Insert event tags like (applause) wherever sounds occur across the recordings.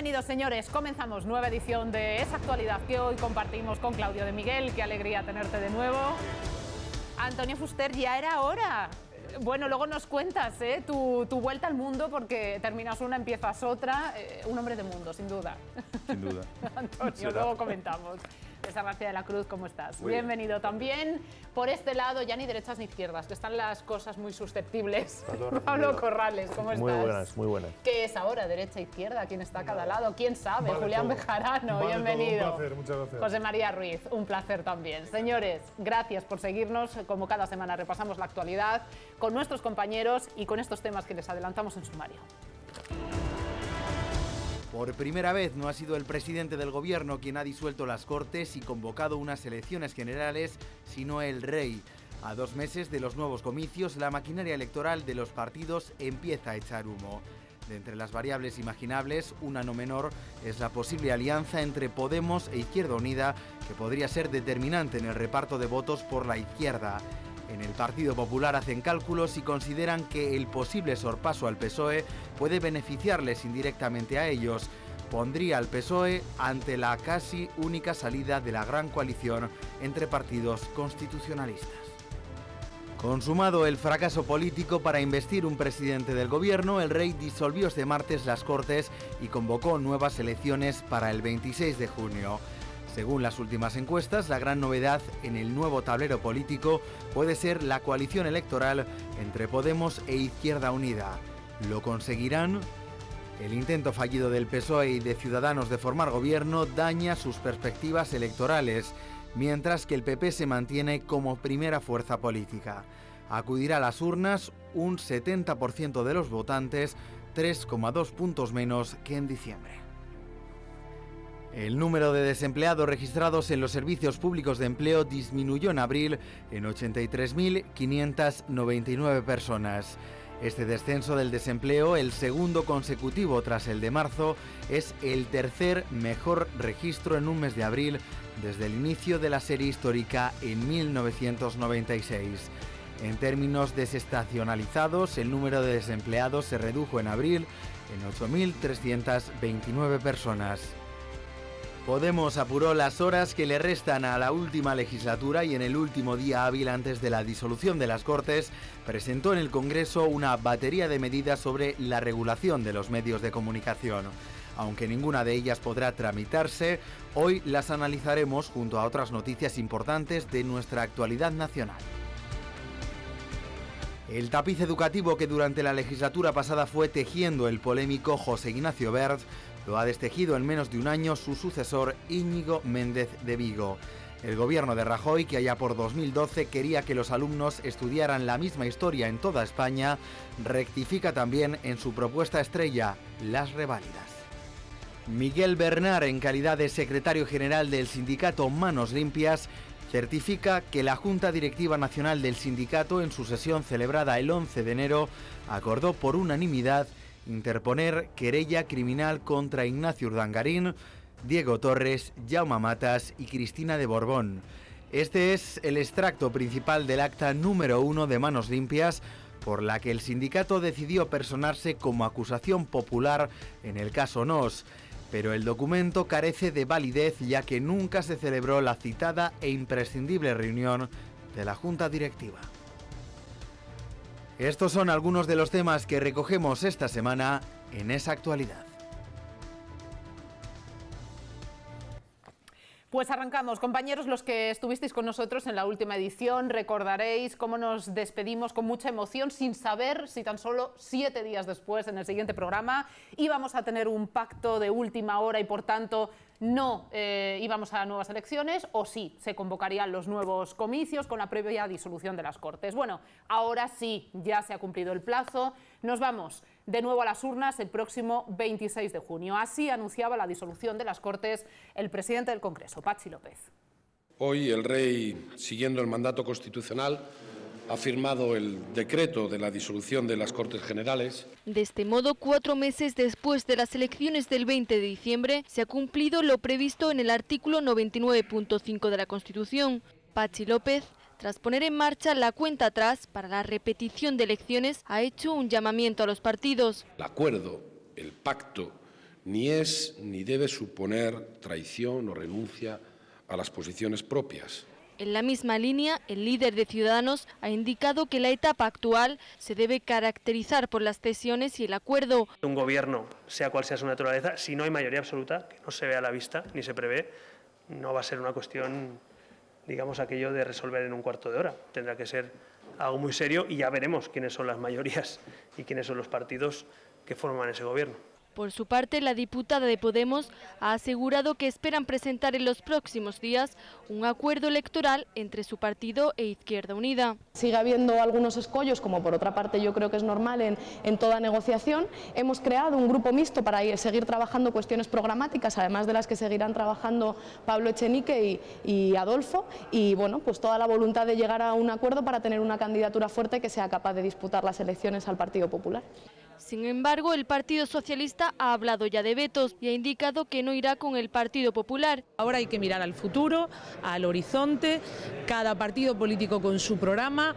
Bienvenidos, señores. Comenzamos nueva edición de esa actualidad que hoy compartimos con Claudio de Miguel. Qué alegría tenerte de nuevo. Antonio Fuster, ya era hora. Bueno, luego nos cuentas ¿eh? tu, vuelta al mundo porque terminas una, empiezas otra. Eh, un hombre de mundo, sin duda. Sin duda. (laughs) Antonio, luego comentamos. César García de la Cruz, ¿cómo estás? Bienvenido también. Por este lado, ya ni derechas ni izquierdas, que están las cosas muy susceptibles. (laughs) Pablo Corrales, ¿cómo estás? Muy buenas, muy buenas. ¿Qué es ahora, derecha, e izquierda? ¿Quién está a cada lado? ¿Quién sabe? Julián Bejarano, bienvenido. un placer, muchas gracias. José María Ruiz, un placer también. Señores, gracias por seguirnos. Como cada semana repasamos la actualidad con nuestros compañeros y con estos temas que les adelantamos en sumario. Por primera vez no ha sido el presidente del gobierno quien ha disuelto las Cortes y convocado unas elecciones generales, sino el rey. A dos meses de los nuevos comicios, la maquinaria electoral de los partidos empieza a echar humo. De entre las variables imaginables, una no menor es la posible alianza entre Podemos e Izquierda Unida, que podría ser determinante en el reparto de votos por la izquierda. En el Partido Popular hacen cálculos y consideran que el posible sorpaso al PSOE puede beneficiarles indirectamente a ellos. Pondría al PSOE ante la casi única salida de la gran coalición entre partidos constitucionalistas. Consumado el fracaso político para investir un presidente del gobierno, el rey disolvió este martes las Cortes y convocó nuevas elecciones para el 26 de junio. Según las últimas encuestas, la gran novedad en el nuevo tablero político puede ser la coalición electoral entre Podemos e Izquierda Unida. ¿Lo conseguirán? El intento fallido del PSOE y de Ciudadanos de formar gobierno daña sus perspectivas electorales, mientras que el PP se mantiene como primera fuerza política. Acudirá a las urnas un 70% de los votantes, 3,2 puntos menos que en diciembre. El número de desempleados registrados en los servicios públicos de empleo disminuyó en abril en 83.599 personas. Este descenso del desempleo, el segundo consecutivo tras el de marzo, es el tercer mejor registro en un mes de abril desde el inicio de la serie histórica en 1996. En términos desestacionalizados, el número de desempleados se redujo en abril en 8.329 personas. Podemos apuró las horas que le restan a la última legislatura y en el último día hábil antes de la disolución de las Cortes, presentó en el Congreso una batería de medidas sobre la regulación de los medios de comunicación. Aunque ninguna de ellas podrá tramitarse, hoy las analizaremos junto a otras noticias importantes de nuestra actualidad nacional. El tapiz educativo que durante la legislatura pasada fue tejiendo el polémico José Ignacio Bert ha destejido en menos de un año su sucesor Íñigo Méndez de Vigo. El gobierno de Rajoy, que allá por 2012 quería que los alumnos estudiaran la misma historia en toda España, rectifica también en su propuesta estrella las reválidas. Miguel Bernard, en calidad de secretario general del sindicato Manos Limpias, certifica que la Junta Directiva Nacional del Sindicato, en su sesión celebrada el 11 de enero, acordó por unanimidad interponer querella criminal contra Ignacio Urdangarín, Diego Torres, Jauma Matas y Cristina de Borbón. Este es el extracto principal del acta número uno de Manos Limpias, por la que el sindicato decidió personarse como acusación popular en el caso NOS. Pero el documento carece de validez ya que nunca se celebró la citada e imprescindible reunión de la Junta Directiva. Estos son algunos de los temas que recogemos esta semana en esa actualidad. Pues arrancamos, compañeros, los que estuvisteis con nosotros en la última edición, recordaréis cómo nos despedimos con mucha emoción, sin saber si tan solo siete días después, en el siguiente programa, íbamos a tener un pacto de última hora y, por tanto, no eh, íbamos a nuevas elecciones o sí se convocarían los nuevos comicios con la previa disolución de las Cortes. Bueno, ahora sí, ya se ha cumplido el plazo. Nos vamos de nuevo a las urnas el próximo 26 de junio. Así anunciaba la disolución de las Cortes el presidente del Congreso, Pachi López. Hoy el rey, siguiendo el mandato constitucional, ha firmado el decreto de la disolución de las Cortes Generales. De este modo, cuatro meses después de las elecciones del 20 de diciembre, se ha cumplido lo previsto en el artículo 99.5 de la Constitución. Pachi López, tras poner en marcha la cuenta atrás para la repetición de elecciones, ha hecho un llamamiento a los partidos. El acuerdo, el pacto, ni es ni debe suponer traición o renuncia a las posiciones propias. En la misma línea, el líder de Ciudadanos ha indicado que la etapa actual se debe caracterizar por las cesiones y el acuerdo. Un gobierno, sea cual sea su naturaleza, si no hay mayoría absoluta, que no se ve a la vista ni se prevé, no va a ser una cuestión, digamos, aquello de resolver en un cuarto de hora. Tendrá que ser algo muy serio y ya veremos quiénes son las mayorías y quiénes son los partidos que forman ese gobierno. Por su parte, la diputada de Podemos ha asegurado que esperan presentar en los próximos días un acuerdo electoral entre su partido e Izquierda Unida. Sigue habiendo algunos escollos, como por otra parte yo creo que es normal en, toda negociación. Hemos creado un grupo mixto para ir, seguir trabajando cuestiones programáticas, además de las que seguirán trabajando Pablo Echenique y, y Adolfo, y bueno, pues toda la voluntad de llegar a un acuerdo para tener una candidatura fuerte que sea capaz de disputar las elecciones al Partido Popular. Sin embargo, el Partido Socialista ha hablado ya de vetos y ha indicado que no irá con el Partido Popular. Ahora hay que mirar al futuro, al horizonte, cada partido político con su programa,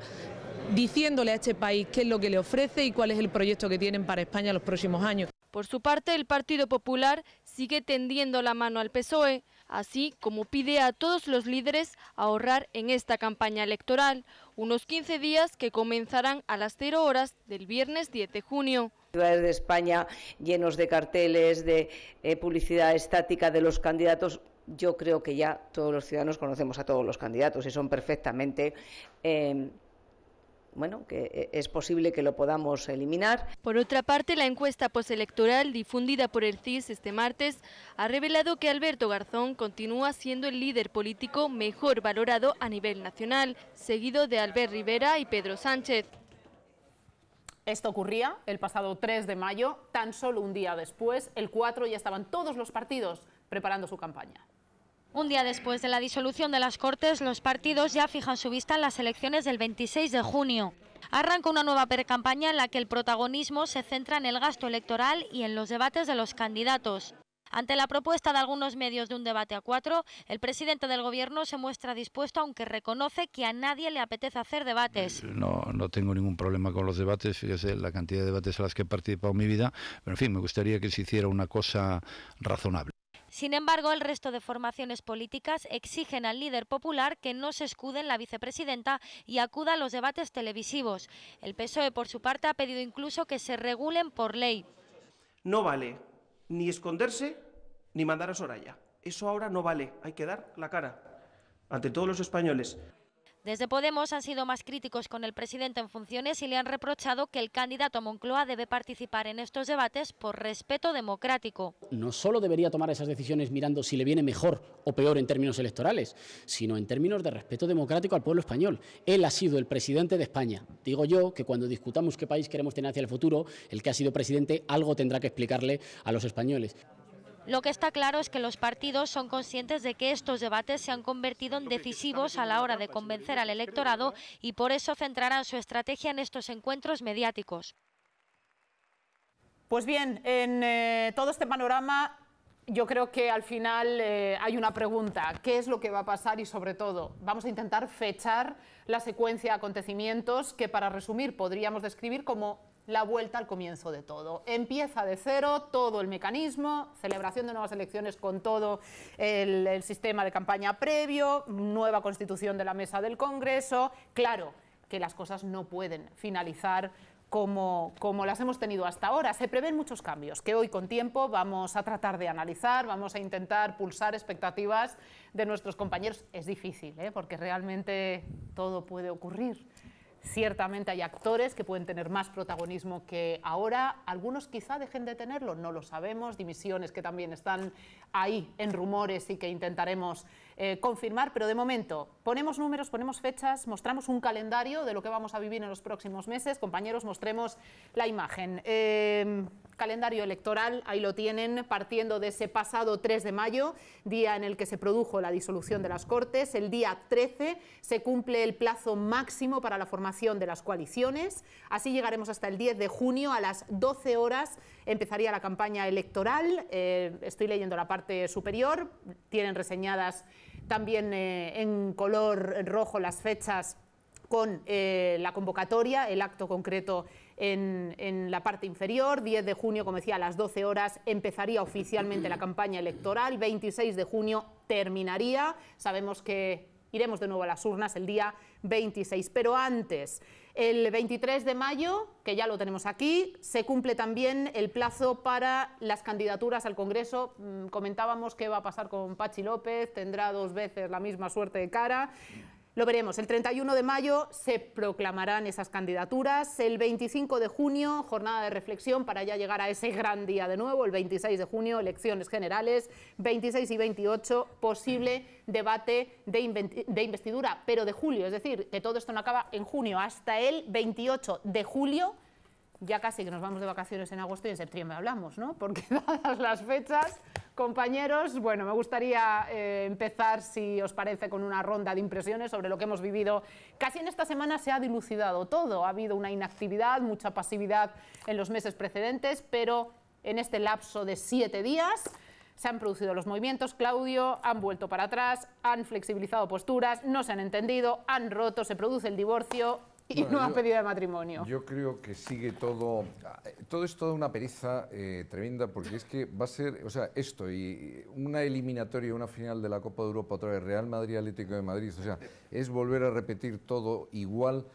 diciéndole a este país qué es lo que le ofrece y cuál es el proyecto que tienen para España los próximos años. Por su parte, el Partido Popular sigue tendiendo la mano al PSOE, así como pide a todos los líderes ahorrar en esta campaña electoral unos 15 días que comenzarán a las 0 horas del viernes 10 de junio ciudades de España llenos de carteles, de eh, publicidad estática de los candidatos. Yo creo que ya todos los ciudadanos conocemos a todos los candidatos y son perfectamente eh, bueno, que eh, es posible que lo podamos eliminar. Por otra parte, la encuesta postelectoral difundida por el CIS este martes ha revelado que Alberto Garzón continúa siendo el líder político mejor valorado a nivel nacional, seguido de Albert Rivera y Pedro Sánchez. Esto ocurría el pasado 3 de mayo, tan solo un día después, el 4 ya estaban todos los partidos preparando su campaña. Un día después de la disolución de las Cortes, los partidos ya fijan su vista en las elecciones del 26 de junio. Arranca una nueva pre-campaña en la que el protagonismo se centra en el gasto electoral y en los debates de los candidatos. Ante la propuesta de algunos medios de un debate a cuatro, el presidente del Gobierno se muestra dispuesto, aunque reconoce que a nadie le apetece hacer debates. Eh, no, no tengo ningún problema con los debates, fíjese la cantidad de debates a las que he participado en mi vida, pero en fin, me gustaría que se hiciera una cosa razonable. Sin embargo, el resto de formaciones políticas exigen al líder popular que no se escude en la vicepresidenta y acuda a los debates televisivos. El PSOE, por su parte, ha pedido incluso que se regulen por ley. No vale ni esconderse ni mandar a Soraya. Eso ahora no vale. Hay que dar la cara ante todos los españoles. Desde Podemos han sido más críticos con el presidente en funciones y le han reprochado que el candidato a Moncloa debe participar en estos debates por respeto democrático. No solo debería tomar esas decisiones mirando si le viene mejor o peor en términos electorales, sino en términos de respeto democrático al pueblo español. Él ha sido el presidente de España. Digo yo que cuando discutamos qué país queremos tener hacia el futuro, el que ha sido presidente algo tendrá que explicarle a los españoles. Lo que está claro es que los partidos son conscientes de que estos debates se han convertido en decisivos a la hora de convencer al electorado y por eso centrarán su estrategia en estos encuentros mediáticos. Pues bien, en eh, todo este panorama yo creo que al final eh, hay una pregunta, ¿qué es lo que va a pasar? Y sobre todo, vamos a intentar fechar la secuencia de acontecimientos que para resumir podríamos describir como la vuelta al comienzo de todo. Empieza de cero todo el mecanismo, celebración de nuevas elecciones con todo el, sistema de campaña previo, nueva constitución de la mesa del Congreso. Claro que las cosas no pueden finalizar. Como, las hemos tenido hasta ahora. Se prevén muchos cambios que hoy con tiempo vamos a tratar de analizar, vamos a intentar pulsar expectativas de nuestros compañeros. Es difícil, ¿eh? porque realmente todo puede ocurrir. Ciertamente hay actores que pueden tener más protagonismo que ahora, algunos quizá dejen de tenerlo, no lo sabemos, dimisiones que también están ahí en rumores y que intentaremos eh, confirmar, pero de momento ponemos números, ponemos fechas, mostramos un calendario de lo que vamos a vivir en los próximos meses. Compañeros, mostremos la imagen. Eh, calendario electoral, ahí lo tienen, partiendo de ese pasado 3 de mayo, día en el que se produjo la disolución de las Cortes. El día 13 se cumple el plazo máximo para la formación de las coaliciones. Así llegaremos hasta el 10 de junio, a las 12 horas empezaría la campaña electoral. Eh, estoy leyendo la parte superior, tienen reseñadas también eh, en color rojo las fechas con eh, la convocatoria, el acto concreto en, la parte inferior. 10 de junio, como decía, a las 12 horas empezaría oficialmente la campaña electoral. 26 de junio terminaría. Sabemos que iremos de nuevo a las urnas el día 26. Pero antes, el 23 de mayo, que ya lo tenemos aquí, se cumple también el plazo para las candidaturas al Congreso. Mm, comentábamos qué va a pasar con Pachi López, tendrá dos veces la misma suerte de cara. Lo veremos. El 31 de mayo se proclamarán esas candidaturas. El 25 de junio, jornada de reflexión para ya llegar a ese gran día de nuevo. El 26 de junio, elecciones generales. 26 y 28, posible debate de, de investidura, pero de julio. Es decir, que todo esto no acaba en junio. Hasta el 28 de julio ya casi que nos vamos de vacaciones en agosto y en septiembre hablamos, ¿no? Porque (laughs) dadas las fechas, Compañeros, bueno, me gustaría eh, empezar, si os parece, con una ronda de impresiones sobre lo que hemos vivido. Casi en esta semana se ha dilucidado todo. Ha habido una inactividad, mucha pasividad en los meses precedentes, pero en este lapso de siete días se han producido los movimientos, Claudio, han vuelto para atrás, han flexibilizado posturas, no se han entendido, han roto, se produce el divorcio, y no han pedido de matrimonio. Yo creo que sigue todo, todo es toda una pereza eh, tremenda porque es que va a ser, o sea, esto y una eliminatoria, una final de la Copa de Europa otra vez, Real Madrid, Atlético de Madrid, o sea, es volver a repetir todo igual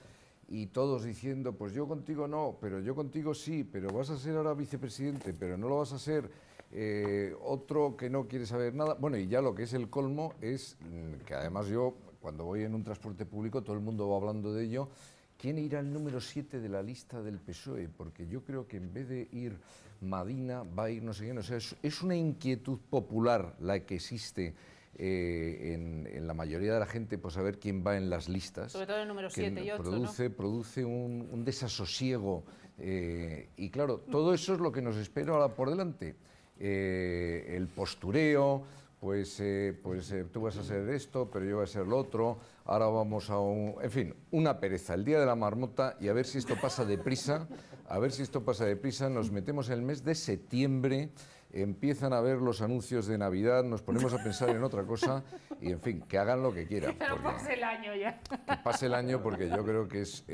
y todos diciendo, pues yo contigo no, pero yo contigo sí, pero vas a ser ahora vicepresidente, pero no lo vas a ser. Eh, otro que no quiere saber nada. Bueno, y ya lo que es el colmo es mm, que además yo, cuando voy en un transporte público, todo el mundo va hablando de ello ¿Quién irá al número 7 de la lista del PSOE? Porque yo creo que en vez de ir Madina, va a ir no sé quién. O sea, es, una inquietud popular la que existe eh, en, la mayoría de la gente por saber quién va en las listas. Sobre todo el número 7 y 8. Produce, produce un, desasosiego. Eh, y claro, todo eso es lo que nos espera ahora por delante. Eh, el postureo, pues, eh, pues eh, tú vas a hacer esto, pero yo voy a hacer lo otro, ahora vamos a un... En fin, una pereza, el día de la marmota y a ver si esto pasa deprisa, a ver si esto pasa deprisa, nos metemos en el mes de septiembre, empiezan a ver los anuncios de Navidad, nos ponemos a pensar en otra cosa y, en fin, que hagan lo que quieran. Pero pase el año ya. Que pase el año porque yo creo que es,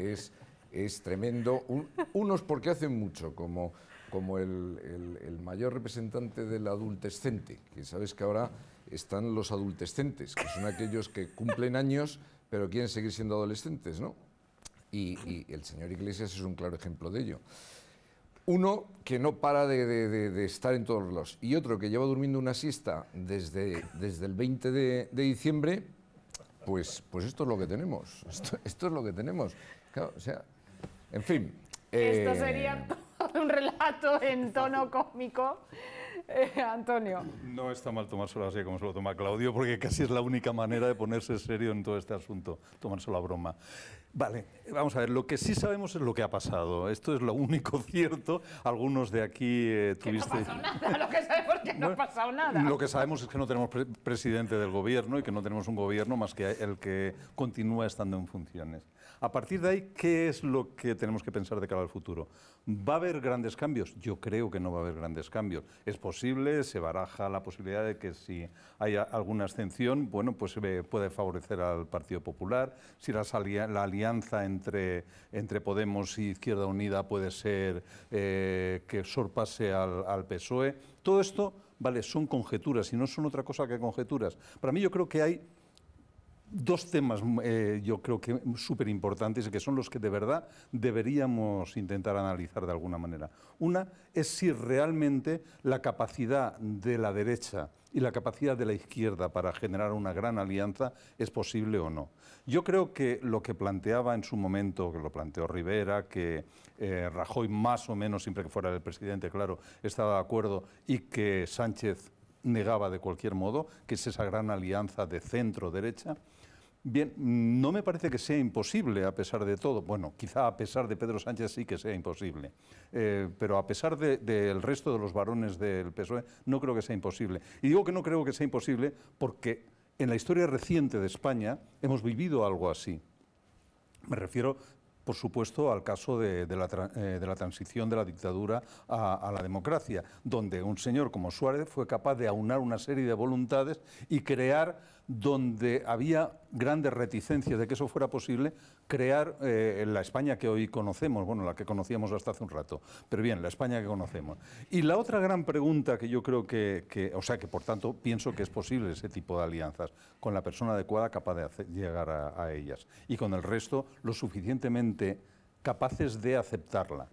es, tremendo, unos porque hacen mucho, como como el, el, mayor representante del adultescente, que sabes que ahora están los adultescentes, que son aquellos que cumplen años pero quieren seguir siendo adolescentes, ¿no? Y, el señor Iglesias es un claro ejemplo de ello. Uno que no para de, de, estar en todos los... Y otro que lleva durmiendo una siesta desde, desde el 20 de, diciembre, pues, pues esto es lo que tenemos. Esto, esto es lo que tenemos. o sea, en fin. Esto eh, sería (laughs) un relato en tono cómico. Eh, Antonio. No está mal tomárselo así como se lo toma Claudio, porque casi es la única manera de ponerse serio en todo este asunto, tomárselo a broma. Vale, vamos a ver, lo que sí sabemos es lo que ha pasado. Esto es lo único (laughs) cierto. Algunos de aquí eh, No nada, lo que sabemos es que no, ha pasado nada. Lo que sabemos es que no tenemos presidente del gobierno y que no tenemos un gobierno más que el que continúa estando en funciones. A partir de ahí, ¿qué es lo que tenemos que pensar de cara al futuro? ¿Va a haber grandes cambios? Yo creo que no va a haber grandes cambios. Es posible, se baraja la posibilidad de que si hay alguna ascensión bueno, pues se eh, puede favorecer al Partido Popular. Si la, la alianza entre, Podemos y Izquierda Unida puede ser eh, que sorpase al, al PSOE. Todo esto, vale, son conjeturas y no son otra cosa que conjeturas. Para mí yo creo que hay dos temas eh, yo creo que súper importantes y que son los que de verdad deberíamos intentar analizar de alguna manera. Una es si realmente la capacidad de la derecha y la capacidad de la izquierda para generar una gran alianza es posible o no. Yo creo que lo que planteaba en su momento, que lo planteó Rivera, que eh, Rajoy más o menos, siempre que fuera el presidente, claro, estaba de acuerdo y que Sánchez negaba de cualquier modo, que es esa gran alianza de centro-derecha, Bien, no me parece que sea imposible a pesar de todo. Bueno, quizá a pesar de Pedro Sánchez sí que sea imposible, eh, pero a pesar del resto de los varones del PSOE no creo que sea imposible. Y digo que no creo que sea imposible porque en la historia reciente de España hemos vivido algo así. Me refiero, por supuesto, al caso de, eh, la, transición de la dictadura a, la democracia, donde un señor como Suárez fue capaz de aunar una serie de voluntades y crear donde había grandes reticencias de que eso fuera posible, crear eh, la España que hoy conocemos, bueno, la que conocíamos hasta hace un rato, pero bien, la España que conocemos. Y la otra gran pregunta que yo creo que, o sea, que por tanto pienso que es posible ese tipo de alianzas, con la persona adecuada capaz de llegar a ellas y con el resto lo suficientemente capaces de aceptarla.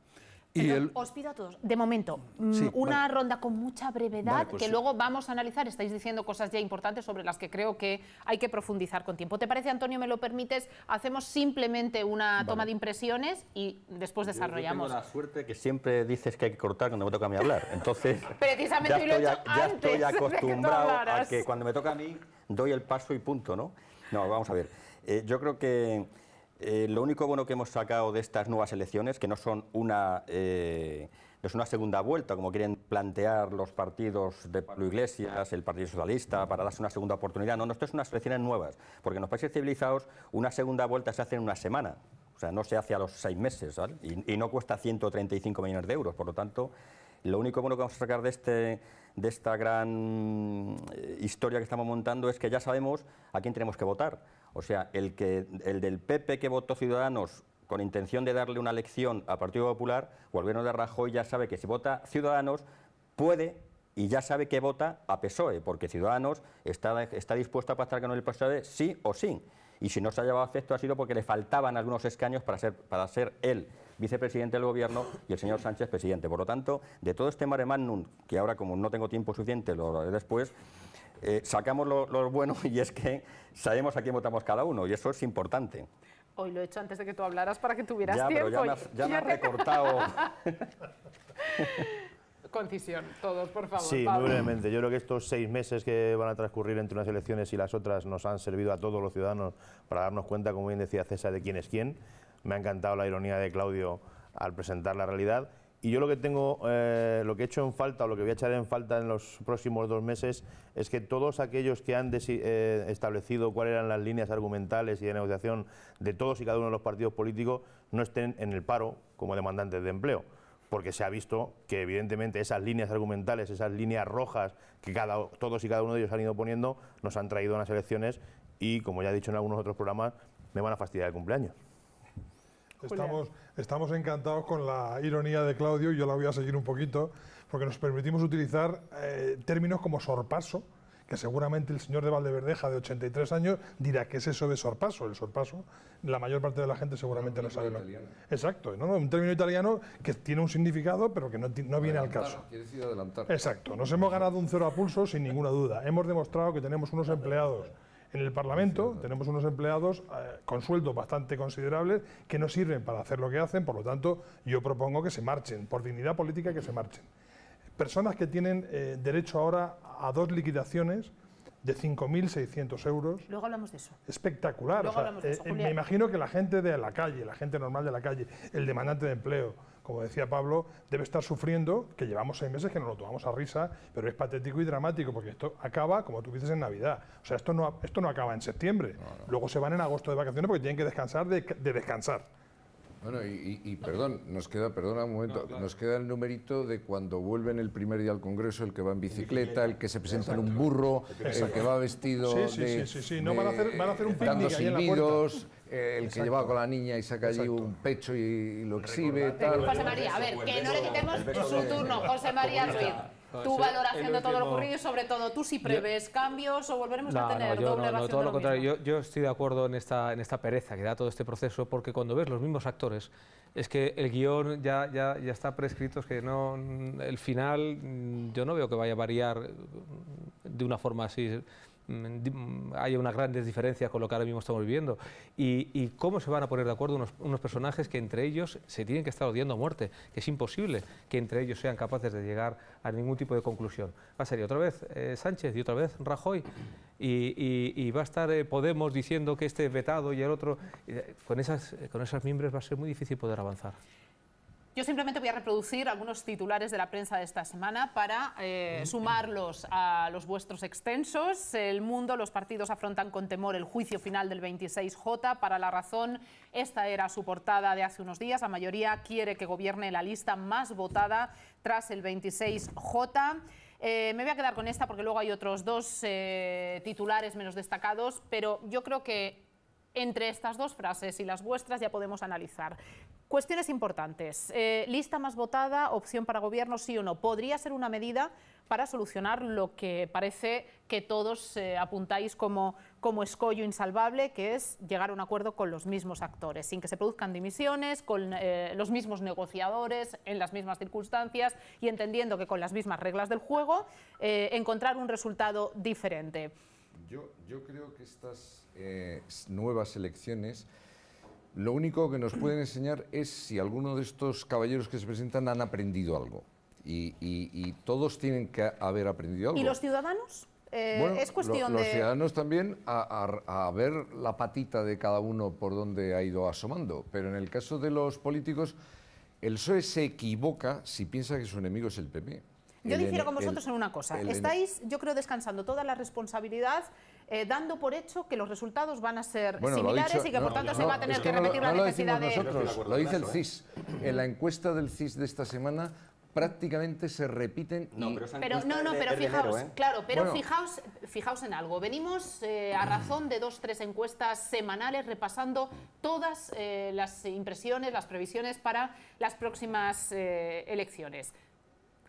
Os pido a todos, de momento, mm, una ronda con mucha brevedad, pues que luego vamos a analizar. Estáis diciendo cosas ya importantes sobre las que creo que hay que profundizar con tiempo. ¿Te parece, Antonio, me lo permites? Hacemos simplemente una toma de impresiones y después desarrollamos. tengo la suerte que siempre dices que hay que cortar cuando me toca a mí hablar. Entonces, (laughs) Precisamente ya, estoy, acostumbrado a que cuando me toca a mí doy el paso y punto, ¿no? No, vamos a ver. Eh, yo creo que eh, lo único bueno que hemos sacado de estas nuevas elecciones, que no son eh, una, segunda vuelta, como quieren plantear los partidos de Pablo Iglesias, el Partido Socialista, para darse una segunda oportunidad. No, no, esto es unas elecciones nuevas, porque en los países civilizados una segunda vuelta se hace en una semana. O sea, no se hace a los seis meses, y, no cuesta 135 millones de euros. Por lo tanto, lo único bueno que vamos a sacar de, este, de esta gran eh, historia que estamos montando es que ya sabemos a quién tenemos que votar o sea, el, que, el del PP que votó Ciudadanos con intención de darle una lección al Partido Popular, o gobierno de Rajoy ya sabe que si vota Ciudadanos puede y ya sabe que vota a PSOE, porque Ciudadanos está, está dispuesto a pactar con el PSOE sí o sí. Y si no se ha llevado a efecto ha sido porque le faltaban algunos escaños para ser, para ser él vicepresidente del Gobierno y el señor Sánchez presidente. Por lo tanto, de todo este mare magnum, que ahora como no tengo tiempo suficiente lo haré después, eh, sacamos lo, buenos bueno (laughs) y es que sabemos a quién votamos cada uno y eso es importante. Hoy lo he hecho antes de que tú hablaras para que tuvieras tiempo. ya, me recortado. (laughs) Concisión, todos, por favor. Sí, muy brevemente. Yo creo que estos seis meses que van a transcurrir entre unas elecciones y las otras nos han servido a todos los ciudadanos para darnos cuenta, como bien decía César, de quién es quién. Me ha encantado la ironía de Claudio al presentar la realidad y yo lo que tengo, eh, lo que he hecho en falta, o lo que voy a echar en falta en los próximos dos meses, es que todos aquellos que han eh, establecido cuáles eran las líneas argumentales y de negociación de todos y cada uno de los partidos políticos no estén en el paro como demandantes de empleo. Porque se ha visto que, evidentemente, esas líneas argumentales, esas líneas rojas que cada, todos y cada uno de ellos han ido poniendo, nos han traído a las elecciones y, como ya he dicho en algunos otros programas, me van a fastidiar el cumpleaños. Estamos, estamos, encantados con la ironía de Claudio, y yo la voy a seguir un poquito, porque nos permitimos utilizar eh, términos como sorpaso, que seguramente el señor de Valdeverdeja de 83 años dirá que es eso de sorpaso. El sorpaso, la mayor parte de la gente seguramente no, sabe. Exacto, no, un término italiano que tiene un significado, pero que no, no viene al caso. Quiere decir adelantar. Exacto, nos hemos ganado un cero a pulso sin ninguna duda. Hemos demostrado que tenemos unos empleados en el Parlamento tenemos unos empleados eh, con sueldos bastante considerables que no sirven para hacer lo que hacen, por lo tanto yo propongo que se marchen, por dignidad política que se marchen. Personas que tienen eh, derecho ahora a dos liquidaciones de 5.600 euros. Luego hablamos de eso. Espectacular. Eh, me imagino que la gente de la calle, la gente normal de la calle, el demandante de empleo, como decía Pablo, debe estar sufriendo, que llevamos seis meses que no lo tomamos a risa, pero es patético y dramático, porque esto acaba, como tú dices, en Navidad. O sea, esto no, esto no acaba en septiembre. Luego se van en agosto de vacaciones porque tienen que descansar de descansar. Bueno, y, y, perdón, nos queda, perdona un momento, nos queda el numerito de cuando vuelven el primer día al Congreso, el que va en bicicleta, el que se presenta en un burro, el que va vestido sí, sí, sí, sí, no, van, a hacer, van a hacer un dando el que lleva con la niña y saca allí un pecho y, lo exhibe. tal. José María, a ver, que no le quitemos su turno, José María Ah, tu valoración todo lo ocurrido y sobre todo tú si prevés cambios o volveremos a tener doble no, lo, Yo, estoy de acuerdo en esta, en esta pereza que da todo este proceso porque cuando ves los mismos actores es que el guión ya, ya, ya está prescrito, es que no, el final yo no veo que vaya a variar de una forma así Mm, mm, hay una gran diferencia con lo que ahora mismo estamos viviendo. Y, cómo se van a poner de acuerdo unos, personajes que entre ellos se tienen que estar odiando a muerte, que es imposible que entre ellos sean capaces de llegar a ningún tipo de conclusión. Va a ser otra vez eh, Sánchez y otra vez Rajoy. Y, va a estar eh, Podemos diciendo que este es vetado y el otro. Eh, con, esas, con esas mimbres va a ser muy difícil poder avanzar. Yo simplemente voy a reproducir algunos titulares de la prensa de esta semana para eh, sumarlos a los vuestros extensos. El mundo, los partidos afrontan con temor el juicio final del 26J. Para la razón, esta era su portada de hace unos días. La mayoría quiere que gobierne la lista más votada tras el 26J. Eh, me voy a quedar con esta porque luego hay otros dos eh, titulares menos destacados, pero yo creo que entre estas dos frases y las vuestras ya podemos analizar. Cuestiones importantes. Eh, lista más votada, opción para gobierno, sí o no. ¿Podría ser una medida para solucionar lo que parece que todos eh, apuntáis como, escollo insalvable, que es llegar a un acuerdo con los mismos actores, sin que se produzcan dimisiones, con eh, los mismos negociadores, en las mismas circunstancias y entendiendo que con las mismas reglas del juego, encontrar un resultado diferente. Yo, creo que estas eh, nuevas elecciones lo único que nos pueden enseñar es si alguno de estos caballeros que se presentan han aprendido algo. Y, todos tienen que haber aprendido algo. ¿Y los ciudadanos? Eh, es cuestión de los ciudadanos también a, a, ver la patita de cada uno por donde ha ido asomando. Pero en el caso de los políticos, el PSOE se equivoca si piensa que su enemigo es el PP. Yo difiero con vosotros en una cosa. Estáis, yo creo, descansando toda la responsabilidad, eh, dando por hecho que los resultados van a ser similares y que por tanto se va a tener que, repetir la necesidad lo de. Nosotros, lo dice el CIS. En la encuesta del CIS de esta semana prácticamente se repiten. No, pero, no, no, pero fijaos, ¿eh? claro, pero fijaos, fijaos en algo. Venimos eh, a razón de dos, tres encuestas semanales repasando todas las impresiones, las previsiones para las próximas elecciones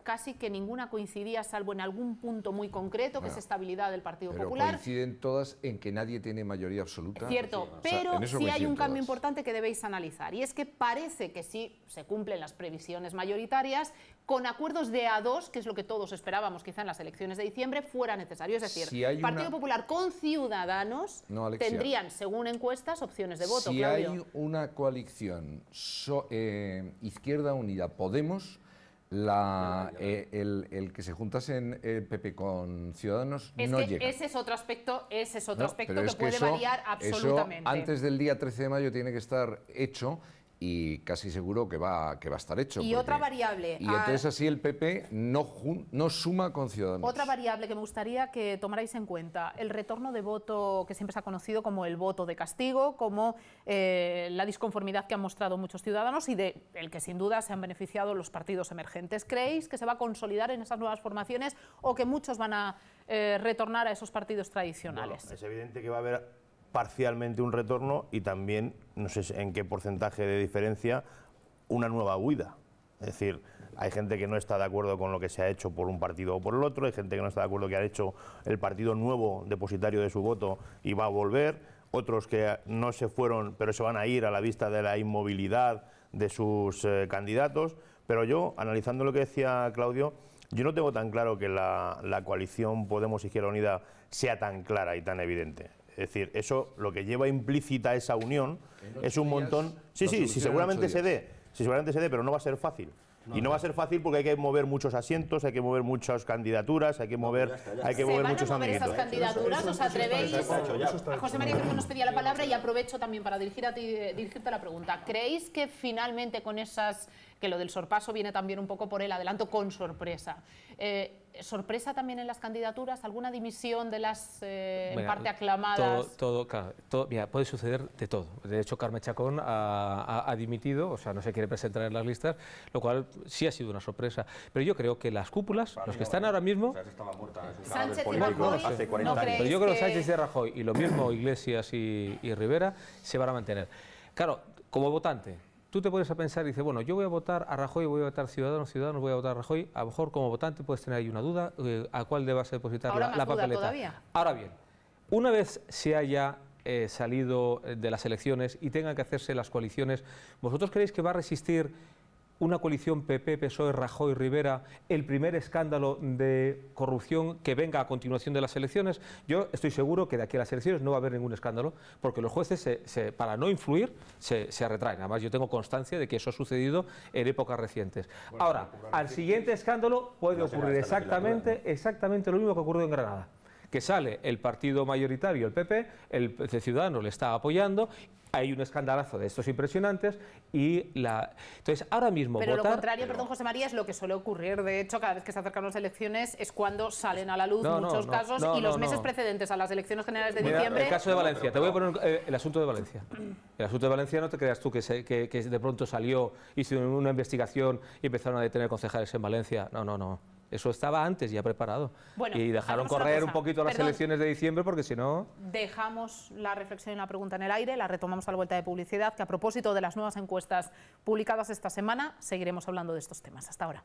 casi que ninguna coincidía, salvo en algún punto muy concreto, que es estabilidad del Partido pero Popular. coinciden todas en que nadie tiene mayoría absoluta. Cierto, pero sí hay un cambio importante que debéis analizar, y es que parece que sí se cumplen las previsiones mayoritarias, con acuerdos de A2, que es lo que todos esperábamos quizá en las elecciones de diciembre, fuera necesario. Es decir, el Partido Popular con Ciudadanos tendrían, según encuestas, opciones de voto. Si hay una coalición eh, Izquierda Unida-Podemos, la, eh, el, el, que se juntasen eh, Pepe, con Ciudadanos no que llega. Ese es otro aspecto, ese es otro aspecto que puede variar absolutamente. Eso antes del día 13 de mayo tiene que estar hecho y casi seguro que va, que va a estar hecho. Y otra variable. Y ah, entonces así el PP no, no suma con Ciudadanos. Otra variable que me gustaría que tomarais en cuenta, el retorno de voto que siempre se ha conocido como el voto de castigo, como eh, la disconformidad que han mostrado muchos ciudadanos y de el que sin duda se han beneficiado los partidos emergentes. ¿Creéis que se va a consolidar en esas nuevas formaciones o que muchos van a eh, retornar a esos partidos tradicionales? es evidente que va a haber parcialmente un retorno y también, no sé en qué porcentaje de diferencia, una nueva huida. Es decir, hay gente que no está de acuerdo con lo que se ha hecho por un partido o por el otro, hay gente que no está de acuerdo que ha hecho el partido nuevo depositario de su voto y va a volver, otros que no se fueron pero se van a ir a la vista de la inmovilidad de sus eh, candidatos. Pero yo, analizando lo que decía Claudio, yo no tengo tan claro que la, la coalición Podemos Izquierda Unida sea tan clara y tan evidente. Es decir, eso lo que lleva implícita esa unión es un montón. Sí, sí, sí, seguramente se dé, sí, seguramente se dé, pero no va a ser fácil. y no va a ser fácil porque hay que mover muchos asientos, hay que mover muchas candidaturas, hay que mover, hay que mover muchos esas candidaturas? ¿Os atrevéis? A José María que nos pedía la palabra y aprovecho también para dirigir a ti, dirigirte a la pregunta. ¿Creéis que finalmente con esas que lo del sorpaso viene también un poco por el adelanto con sorpresa. Eh, ¿Sorpresa también en las candidaturas? ¿Alguna dimisión de las eh, en parte aclamadas? Todo, todo, claro, mira, puede suceder de todo. De hecho, Carmen Chacón ha, ha, dimitido, o sea, no se quiere presentar en las listas, lo cual sí ha sido una sorpresa. Pero yo creo que las cúpulas, los que están ahora mismo... Sánchez y Rajoy, Pero yo creo que Sánchez y Rajoy, y lo mismo Iglesias y Rivera, se van a mantener. Claro, como votante, tú te pones a pensar y dices, bueno, yo voy a votar a Rajoy, voy a votar Ciudadanos, Ciudadanos, voy a votar a Rajoy, a lo mejor como votante puedes tener ahí una duda eh, a cuál debas depositar la, papeleta. Ahora bien, una vez se haya eh, salido eh, de las elecciones y tengan que hacerse las coaliciones, ¿vosotros creéis que va a resistir una coalición PP, PSOE, Rajoy, Rivera, el primer escándalo de corrupción que venga a continuación de las elecciones, yo estoy seguro que de aquí a las elecciones no va a haber ningún escándalo, porque los jueces, para no influir, se, retraen. Además, yo tengo constancia de que eso ha sucedido en épocas recientes. Ahora, al siguiente escándalo puede ocurrir exactamente, exactamente lo mismo que ocurrió en Granada que sale el partido mayoritario, el PP, el, Ciudadano le está apoyando hay un escandalazo de estos impresionantes y la... Entonces, ahora mismo... Pero lo contrario, perdón, José María, es lo que suele ocurrir. De hecho, cada vez que se acercan las elecciones es cuando salen a la luz muchos casos y los meses precedentes a las elecciones generales de diciembre... El caso de Valencia, te voy a poner eh, el asunto de Valencia. El asunto de Valencia no te creas tú que, que de pronto salió, hicieron una investigación y empezaron a detener concejales en Valencia. No, no, no. Eso estaba antes ya preparado. y dejaron correr un poquito las elecciones de diciembre porque si no... Dejamos la reflexión y la pregunta en el aire, la retomamos a la vuelta de publicidad, que a propósito de las nuevas encuestas publicadas esta semana, seguiremos hablando de estos temas. Hasta ahora.